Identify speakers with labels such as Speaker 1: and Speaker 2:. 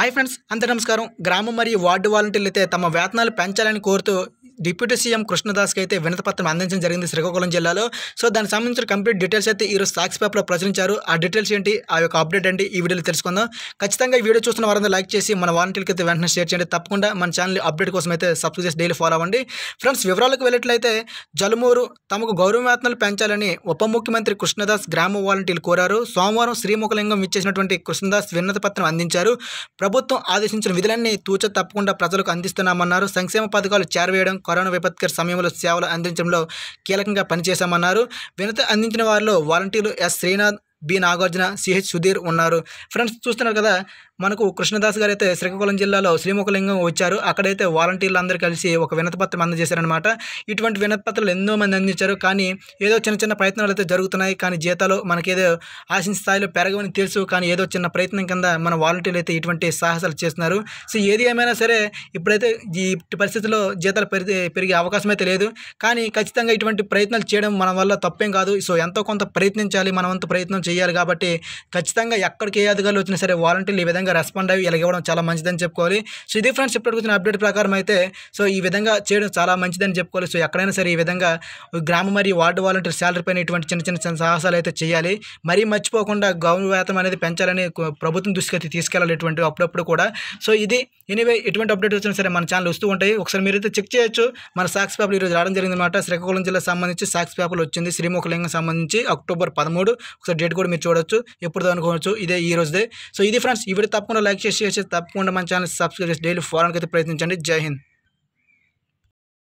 Speaker 1: hi friends అందరి నమస్కారం గ్రామం మరియు వార్డు వాలంటీర్లు అయితే తమ వేతనాలు పెంచాలని కోరుతూ డిప్యూటీ సీఎం కృష్ణదాస్కి అయితే వినతపత్రం అందించడం జరిగింది శ్రీకాకుళం జిల్లాలో సో దానికి సంబంధించిన కంప్లీట్ డీటెయిల్స్ అయితే ఈరోజు సాక్స్ పేపర్లో ప్రచురించారు ఆ డీటెయిల్స్ ఏంటి ఆ యొక్క అప్డేట్ ఏంటి ఈ వీడియోలో తెలుసుకుందాం ఖచ్చితంగా ఈ వీడియో చూస్తున్న వారందరూ లైక్ చేసి మన వాలంటీర్కి అయితే వెంటనే షేర్ చేయండి తప్పకుండా మన ఛానల్ అప్డేట్ కోసం అయితే సబ్స్క్రైబ్ చేసి డైలీ ఫాలో అవ్వండి ఫ్రెండ్స్ వివరాలకు వెళ్ళట్లయితే జలుమూరు తమకు గౌరవవేతనాలు పెంచాలని ఉప ముఖ్యమంత్రి కృష్ణదాస్ గ్రామ వాలంటీర్లు కోరారు సోమవారం శ్రీముఖలింగం ఇచ్చేసినటువంటి కృష్ణదాస్ వినతపత్రం పత్రం అందించారు ప్రభుత్వం ఆదేశించిన విధులన్నీ తూచ తప్పకుండా ప్రజలకు అందిస్తున్నామన్నారు సంక్షేమ పథకాలు చేరవేయడం కరోనా విపత్కర సమయంలో సేవలు అందించడంలో కీలకంగా పనిచేశామన్నారు వినత అందించిన వారిలో వాలంటీర్లు S Srinath B Nagarjuna CH Sudheer ఉన్నారు ఫ్రెండ్స్ చూస్తున్నారు కదా మనకు కృష్ణదాస్ గారు అయితే శ్రీకాకుళం జిల్లాలో శ్రీముఖలింగం వచ్చారు అక్కడైతే వాలంటీర్లు అందరూ కలిసి ఒక వినతపత్రం అందజేశారనమాట ఇటువంటి వినతిపత్రాలు ఎన్నో మంది అందించారు కానీ ఏదో చిన్న చిన్న ప్రయత్నాలు అయితే జరుగుతున్నాయి కానీ జీతాలు మనకేదో ఆశించిన స్థాయిలో పెరగవని తెలుసు కానీ ఏదో చిన్న ప్రయత్నం కింద మన వాలంటీర్లు అయితే ఇటువంటి సాహసాలు చేస్తున్నారు సో ఏది ఏమైనా సరే ఇప్పుడైతే ఈ పరిస్థితుల్లో జీతాలు పెరిగి పెరిగే అవకాశం అయితే లేదు కానీ ఖచ్చితంగా ఇటువంటి ప్రయత్నాలు చేయడం మన వల్ల తప్పేం కాదు సో ఎంతో కొంత ప్రయత్నించాలి మనమంత ప్రయత్నం చేయాలి కాబట్టి ఖచ్చితంగా ఎక్కడికి ఏ అధికారులు వచ్చినా సరే వాలంటీర్లు ఈ విధంగా విధంగా రెస్పాండ్ అయ్యి ఇలా ఇవ్వడం చాలా మంచిదని చెప్పుకోవాలి సో ఇది ఫ్రెండ్స్ ఇప్పటికి వచ్చిన అప్డేట్ ప్రకారం అయితే సో ఈ విధంగా చేయడం చాలా మంచిదని చెప్పుకోవాలి సో ఎక్కడైనా సరే ఈ విధంగా గ్రామ మరియు వార్డు వాలంటీర్ శాలరీ పైన ఇటువంటి చిన్న చిన్న సాహసాలు అయితే చేయాలి మరీ మర్చిపోకుండా గౌరవ వేతం అనేది పెంచాలని ప్రభుత్వం దృష్టికి తీసుకెళ్ళాలి ఇటువంటి అప్పుడప్పుడు కూడా సో ఇది ఎనివే ఇటువంటి అప్డేట్ వచ్చినా సరే మన ఛానల్ వస్తూ ఉంటాయి ఒకసారి మీరైతే చెక్ చేయొచ్చు మన సాక్స్ పేపర్ ఈరోజు రావడం జరిగిందన్నమాట శ్రీకాకుళం జిల్లా సంబంధించి సాక్స్ పేపర్లు వచ్చింది శ్రీముఖలింగం సంబంధించి అక్టోబర్ పదమూడు ఒకసారి డేట్ కూడా మీరు చూడొచ్చు ఎప్పుడు అనుకోవచ్చు ఇదే ఈ రోజుదే సో ఇది ఫ్రెండ్స్ ఇవి తప్ప తప్పకుండా లైక్ చేసి తప్పకుండా మన ఛానల్ సబ్స్క్రైబ్ చేసి డైలీ ఫాలోకి అయితే ప్రయత్నించండి జై హింద్